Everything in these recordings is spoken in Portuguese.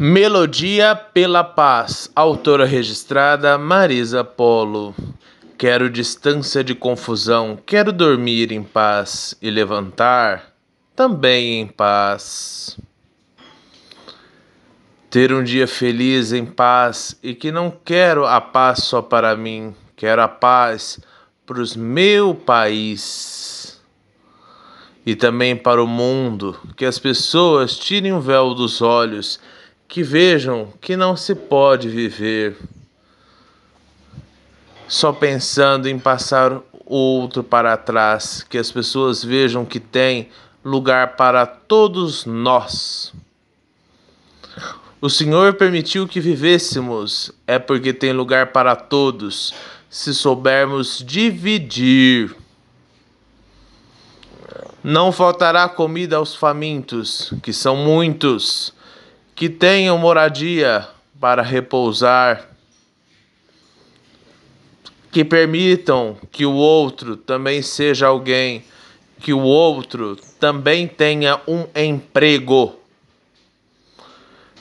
Melodia pela Paz, autora registrada Marisa Polo. Quero distância de confusão, quero dormir em paz e levantar também em paz. Ter um dia feliz em paz e que não quero a paz só para mim, quero a paz para o meu país e também para o mundo, que as pessoas tirem o véu dos olhos que vejam que não se pode viver só pensando em passar outro para trás, que as pessoas vejam que tem lugar para todos nós. O Senhor permitiu que vivêssemos, é porque tem lugar para todos, se soubermos dividir. Não faltará comida aos famintos, que são muitos que tenham moradia para repousar, que permitam que o outro também seja alguém, que o outro também tenha um emprego,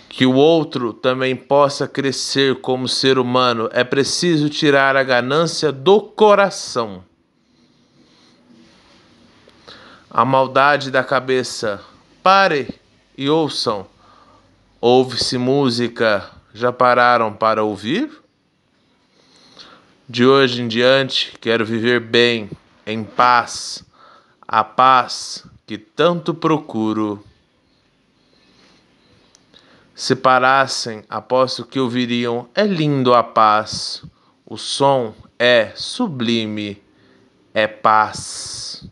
que o outro também possa crescer como ser humano. É preciso tirar a ganância do coração. A maldade da cabeça. Pare e ouçam Ouve-se música, já pararam para ouvir? De hoje em diante, quero viver bem, em paz, a paz que tanto procuro. Se parassem, aposto que ouviriam: é lindo a paz, o som é sublime, é paz.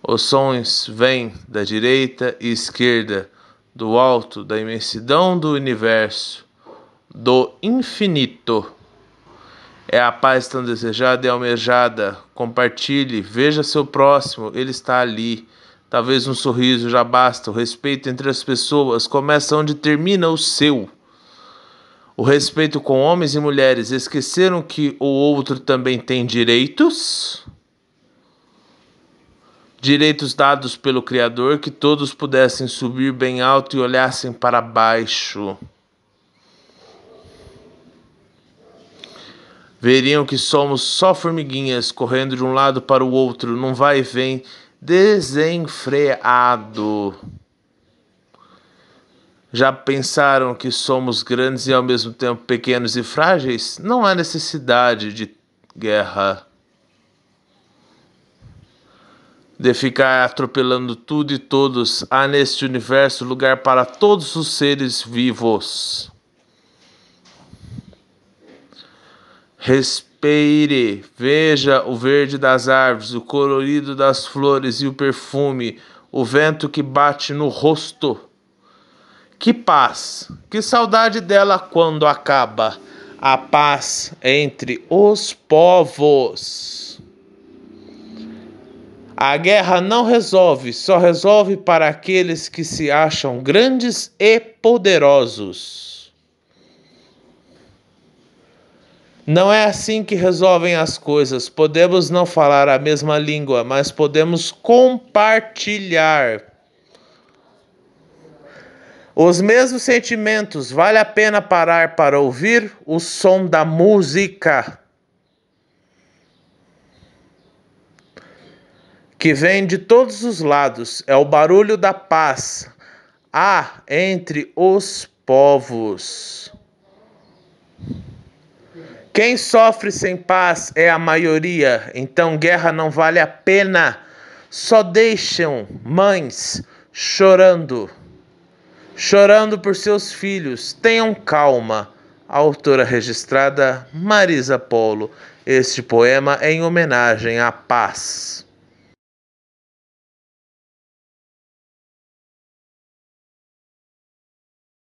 Os sons vêm da direita e esquerda do alto, da imensidão do universo, do infinito. É a paz tão desejada e almejada. Compartilhe, veja seu próximo, ele está ali. Talvez um sorriso já basta. O respeito entre as pessoas começa onde termina o seu. O respeito com homens e mulheres esqueceram que o outro também tem direitos? direitos dados pelo Criador, que todos pudessem subir bem alto e olhassem para baixo. Veriam que somos só formiguinhas correndo de um lado para o outro, num vai e vem desenfreado. Já pensaram que somos grandes e ao mesmo tempo pequenos e frágeis? Não há necessidade de guerra. de ficar atropelando tudo e todos, há neste universo lugar para todos os seres vivos. Respire, veja o verde das árvores, o colorido das flores e o perfume, o vento que bate no rosto. Que paz, que saudade dela quando acaba a paz entre os povos. A guerra não resolve, só resolve para aqueles que se acham grandes e poderosos. Não é assim que resolvem as coisas. Podemos não falar a mesma língua, mas podemos compartilhar. Os mesmos sentimentos, vale a pena parar para ouvir o som da música. que vem de todos os lados, é o barulho da paz. Há ah, entre os povos. Quem sofre sem paz é a maioria, então guerra não vale a pena. Só deixam mães chorando, chorando por seus filhos. Tenham calma. A autora registrada Marisa Polo. Este poema é em homenagem à paz.